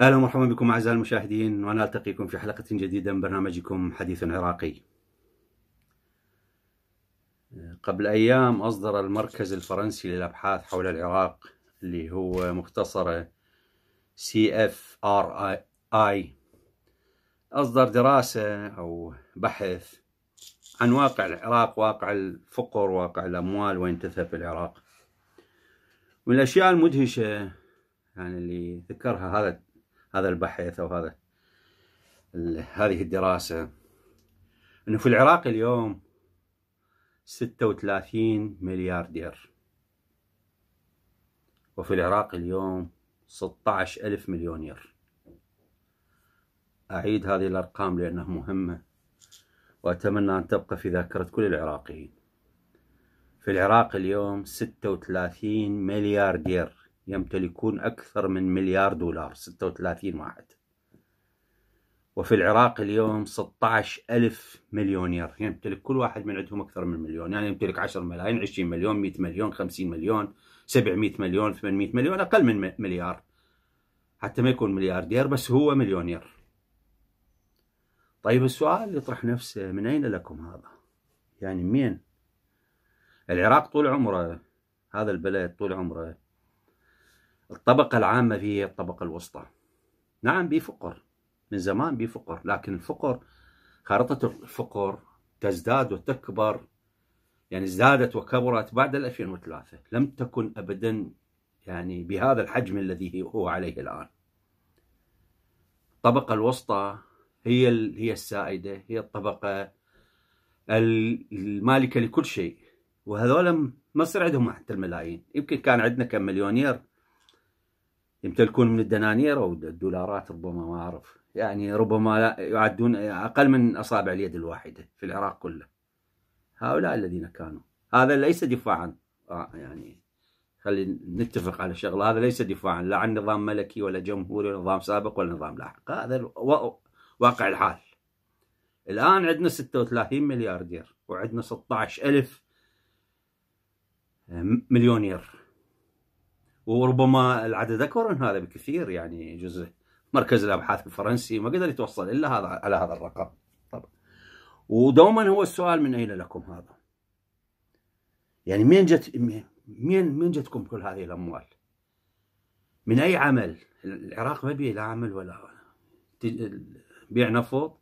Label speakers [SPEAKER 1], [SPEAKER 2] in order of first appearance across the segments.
[SPEAKER 1] اهلا ومرحبا بكم اعزائي المشاهدين وانا التقيكم في حلقه جديده من برنامجكم حديث عراقي. قبل ايام اصدر المركز الفرنسي للابحاث حول العراق اللي هو مختصره سي اف ار اي اصدر دراسه او بحث عن واقع العراق واقع الفقر واقع الاموال وين تذهب العراق. من الاشياء المدهشه يعني اللي ذكرها هذا هذا البحث أو هذا هذه الدراسة أنه في العراق اليوم 36 ملياردير وفي العراق اليوم 16 ألف مليونير أعيد هذه الأرقام لأنها مهمة وأتمنى أن تبقى في ذاكرة كل العراقيين في العراق اليوم 36 ملياردير يمتلكون أكثر من مليار دولار 36 واحد وفي العراق اليوم 16 ألف مليونير يمتلك كل واحد من عندهم أكثر من مليون يعني يمتلك 10 ملايين 20 مليون 100 مليون 50 مليون 700 مليون 800 مليون أقل من مليار حتى ما يكون ملياردير بس هو مليونير طيب السؤال يطرح نفسه من أين لكم هذا يعني مين العراق طول عمره هذا البلد طول عمره الطبقة العامة هي الطبقة الوسطى نعم بفقر من زمان بفقر لكن الفقر خارطة الفقر تزداد وتكبر يعني ازدادت وكبرت بعد 2003 لم تكن أبدا يعني بهذا الحجم الذي هو عليه الآن الطبقة الوسطى هي هي السائدة هي الطبقة المالكة لكل شيء وهذول ما صار عندهم حتى الملايين يمكن كان عندنا كم مليونير يمتلكون من الدنانير او الدولارات ربما ما اعرف يعني ربما لا يعدون اقل من اصابع اليد الواحده في العراق كله هؤلاء الذين كانوا هذا ليس دفاعا آه يعني خلينا نتفق على شغله هذا ليس دفاعا لا عن نظام ملكي ولا جمهوري ولا نظام سابق ولا نظام لاحق هذا واقع الحال الان عندنا 36 ملياردير وعندنا 16 الف آه، مليونير وربما العدد اكبر من هذا بكثير يعني جزء مركز الابحاث الفرنسي ما قدر يتوصل الا هذا على هذا الرقم طبعا ودوما هو السؤال من اين لكم هذا؟ يعني مين جت مين مين جتكم كل هذه الاموال؟ من اي عمل؟ العراق ما بيه لا عمل ولا بيع نفط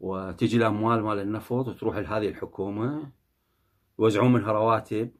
[SPEAKER 1] وتجي الاموال مال النفط وتروح لهذه الحكومه يوزعون منها رواتب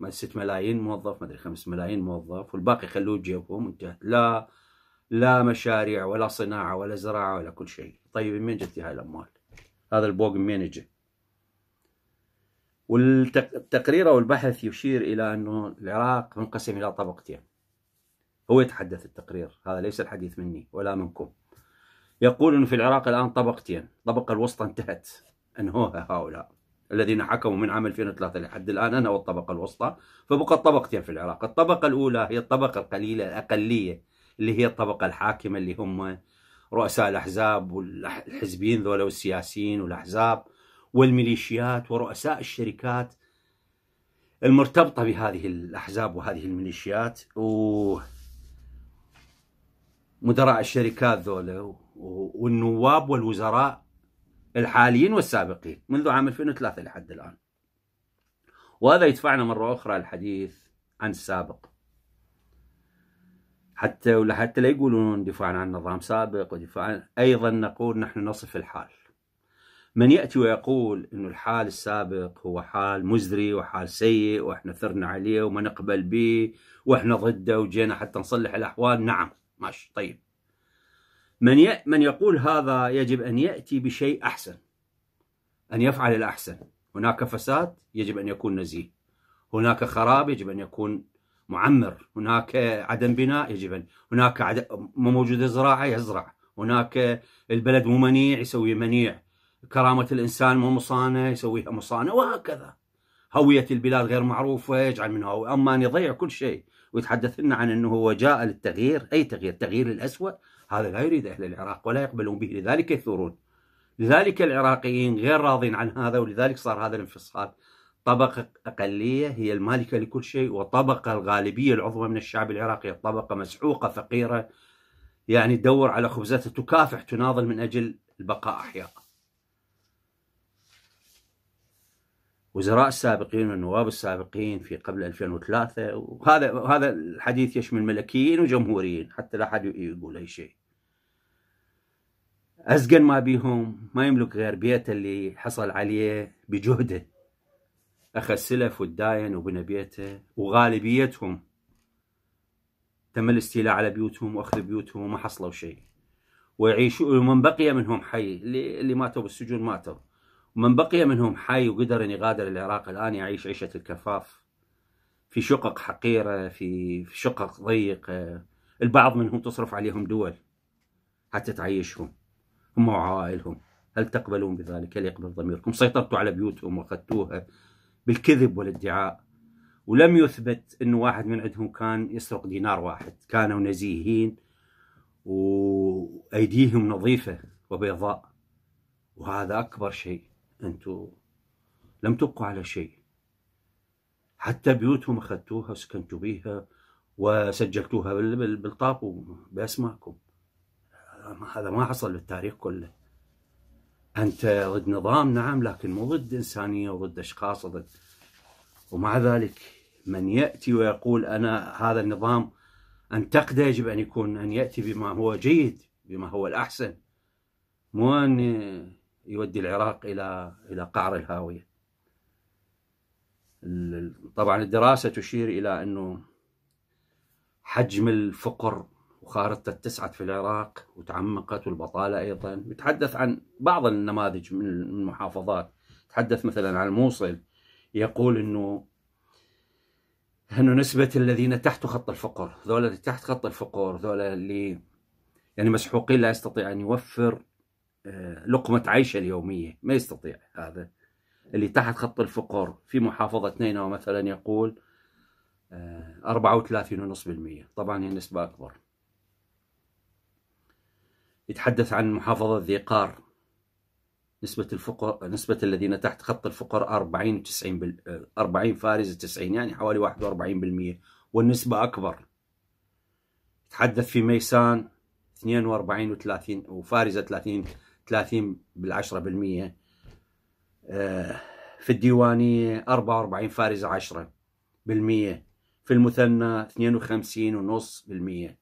[SPEAKER 1] ما 6 ملايين موظف ما ادري 5 ملايين موظف والباقي خلوه جيبهم انتهت لا لا مشاريع ولا صناعه ولا زراعه ولا كل شيء طيب من جت هاي الاموال هذا البوق منين يجي والتقرير او البحث يشير الى انه العراق منقسم الى طبقتين هو يتحدث التقرير هذا ليس الحديث مني ولا منكم يقول انه في العراق الان طبقتين الطبقه الوسطى انتهت انهوها هؤلاء الذين حكموا من عام 2003 لحد الآن أنا والطبقة الوسطى فبقى طبقتين في العراق الطبقة الأولى هي الطبقة القليلة الأقلية اللي هي الطبقة الحاكمة اللي هم رؤساء الأحزاب والحزبيين ذولا والسياسيين والأحزاب والميليشيات ورؤساء الشركات المرتبطة بهذه الأحزاب وهذه الميليشيات و مدراء الشركات ذولا والنواب والوزراء الحاليين والسابقين منذ عام 2003 لحد الآن وهذا يدفعنا مرة أخرى الحديث عن السابق حتى ولا حتى لا يقولون دفاعا عن نظام سابق ودفاعا أيضا نقول نحن نصف الحال من يأتي ويقول أن الحال السابق هو حال مزري وحال سيء وإحنا ثرنا عليه وما نقبل به وإحنا ضده وجينا حتى نصلح الأحوال نعم ماشي طيب من من يقول هذا يجب ان ياتي بشيء احسن ان يفعل الاحسن هناك فساد يجب ان يكون نزيه هناك خراب يجب ان يكون معمر هناك عدم بناء يجب أن هناك عدم مو موجودة زراعة يزرع هناك البلد مو منيع يسوي منيع كرامة الإنسان مو مصانة يسويها مصانة وهكذا هوية البلاد غير معروفة يجعل منها أما أن يضيع كل شيء ويتحدث لنا عن أنه هو جاء للتغيير أي تغيير تغيير للأسوأ هذا لا يريد أهل العراق ولا يقبلون به لذلك يثورون لذلك العراقيين غير راضين عن هذا ولذلك صار هذا الانفصال طبقة أقلية هي المالكة لكل شيء وطبقة الغالبية العظمى من الشعب العراقي طبقة مسحوقة فقيرة يعني تدور على خبزتها تكافح تناضل من أجل البقاء أحياء وزراء السابقين والنواب السابقين في قبل 2003 وهذا هذا الحديث يشمل ملكيين وجمهوريين حتى لا احد يقول اي شيء أزقن ما بيهم ما يملك غير بيته اللي حصل عليه بجهده أخذ سلف والداين وبنى بيته وغالبيتهم تم الاستيلاء على بيوتهم وأخذ بيوتهم وما حصلوا شيء ويعيشوا ومن بقي منهم حي اللي, اللي ماتوا بالسجون ماتوا ومن بقي منهم حي وقدر أن يغادر العراق الآن يعيش عيشة الكفاف في شقق حقيرة في شقق ضيقة البعض منهم تصرف عليهم دول حتى تعيشهم هم وعائلهم هل تقبلون بذلك؟ هل يقبل ضميركم؟ سيطرتوا على بيوتهم وأخذتوها بالكذب والادعاء ولم يثبت أن واحد من عندهم كان يسرق دينار واحد كانوا نزيهين وأيديهم نظيفة وبيضاء وهذا أكبر شيء أنتم لم تبقوا على شيء حتى بيوتهم أخذتوها وسكنتوا بيها وسجلتوها بالطاب بأسمائكم هذا ما حصل بالتاريخ كله أنت ضد نظام نعم لكن مو ضد إنسانية وضد أشخاص ضد ومع ذلك من يأتي ويقول أنا هذا النظام أنتقده يجب أن يكون أن يأتي بما هو جيد بما هو الأحسن مو أن يودي العراق إلى إلى قعر الهاوية طبعا الدراسة تشير إلى أنه حجم الفقر وخارطة اتسعت في العراق وتعمقت والبطالة أيضا يتحدث عن بعض النماذج من المحافظات تحدث مثلا عن الموصل يقول أنه انه نسبة الذين تحت خط الفقر، ذولا اللي تحت خط الفقر، ذولا اللي يعني مسحوقين لا يستطيع ان يوفر آه، لقمة عيشه اليومية ما يستطيع هذا اللي تحت خط الفقر في محافظة نينوى مثلا يقول 34.5% آه، طبعا هي نسبة أكبر يتحدث عن محافظة ذيقار نسبة الفقر نسبة الذين تحت خط الفقر 40 90 بال... 40 فارز 90 يعني حوالي 41% والنسبة أكبر تحدث في ميسان 42 و30 وفارزة 30 30 بالعشرة بالمية آه، في الديوانية 44 فارزة 10 بالمية في المثنى 52 ونص بالمية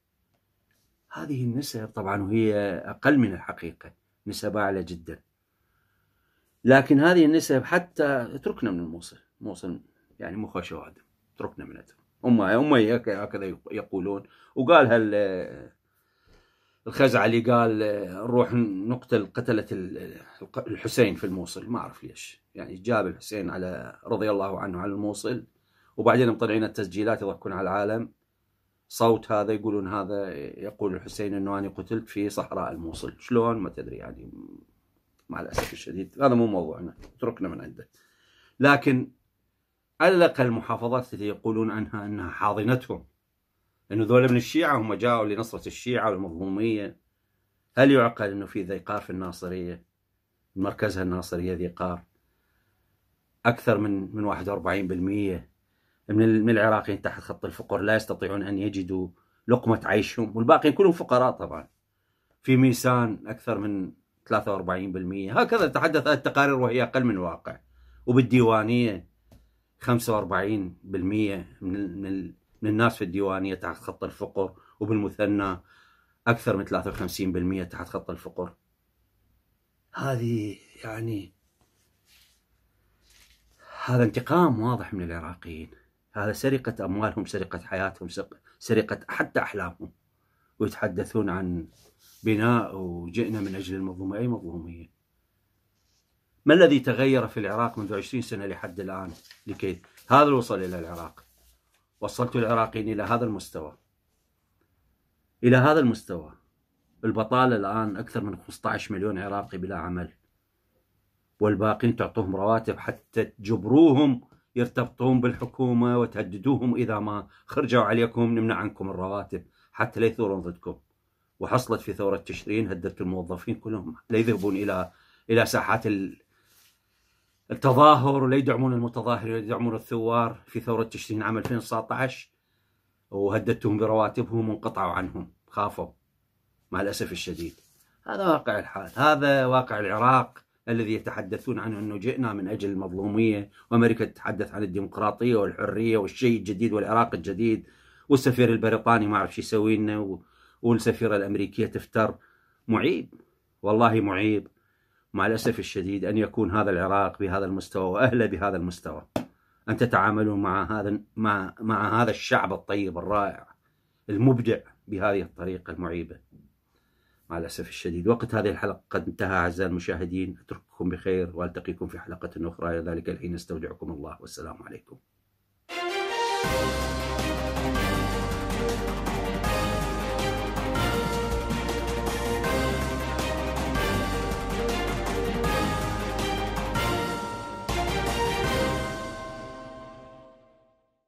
[SPEAKER 1] هذه النسب طبعا وهي أقل من الحقيقة نسبة أعلى جدا لكن هذه النسب حتى اتركنا من الموصل موصل يعني مو خوش تركنا اتركنا منها هم هم هكذا يقولون وقالها الخزعلي قال آه، نروح نقتل قتلة الحسين في الموصل ما أعرف ليش يعني جاب الحسين على رضي الله عنه على الموصل وبعدين مطلعين التسجيلات يضحكون على العالم صوت هذا يقولون هذا يقول الحسين أنه أنا قتلت في صحراء الموصل شلون ما تدري يعني مع الأسف الشديد هذا مو موضوعنا تركنا من عنده لكن على الأقل المحافظات التي يقولون عنها أنها حاضنتهم لأنه ذولا من الشيعة هم جاؤوا لنصرة الشيعة والمظلومية هل يعقل أنه في ذيقار في الناصرية مركزها الناصرية ذيقار أكثر من من 41% من العراقيين تحت خط الفقر لا يستطيعون أن يجدوا لقمة عيشهم والباقيين كلهم فقراء طبعا في ميسان أكثر من 43% هكذا تحدث التقارير وهي أقل من الواقع وبالديوانية 45% من من الناس في الديوانية تحت خط الفقر وبالمثنى أكثر من 53% تحت خط الفقر هذه يعني هذا انتقام واضح من العراقيين هذا سرقة أموالهم سرقة حياتهم سرقة حتى أحلامهم ويتحدثون عن بناء وجئنا من أجل المظلومة أي مظلومية ما الذي تغير في العراق منذ 20 سنة لحد الآن لكي هذا وصل إلى العراق وصلت العراقيين إلى هذا المستوى إلى هذا المستوى البطالة الآن أكثر من 15 مليون عراقي بلا عمل والباقين تعطوهم رواتب حتى تجبروهم يرتبطون بالحكومة وتهددوهم إذا ما خرجوا عليكم نمنع عنكم الرواتب حتى لا يثورون ضدكم وحصلت في ثورة تشرين هددت الموظفين كلهم لا يذهبون إلى إلى ساحات ال... التظاهر ولا يدعمون المتظاهر ولا يدعمون الثوار في ثورة تشرين عام 2019 وهددتهم برواتبهم وانقطعوا عنهم خافوا مع الأسف الشديد هذا واقع الحال هذا واقع العراق الذي يتحدثون عنه أنه جئنا من أجل المظلومية وأمريكا تتحدث عن الديمقراطية والحرية والشيء الجديد والعراق الجديد والسفير البريطاني ما أعرف شو يسوي لنا والسفيرة الأمريكية تفتر معيب والله معيب مع الأسف الشديد أن يكون هذا العراق بهذا المستوى وأهله بهذا المستوى أن تتعاملوا مع هذا مع, مع هذا الشعب الطيب الرائع المبدع بهذه الطريقة المعيبة مع الأسف الشديد وقت هذه الحلقة قد انتهى أعزائي المشاهدين أترككم بخير وألتقيكم في حلقة أخرى إلى ذلك الحين استودعكم الله والسلام عليكم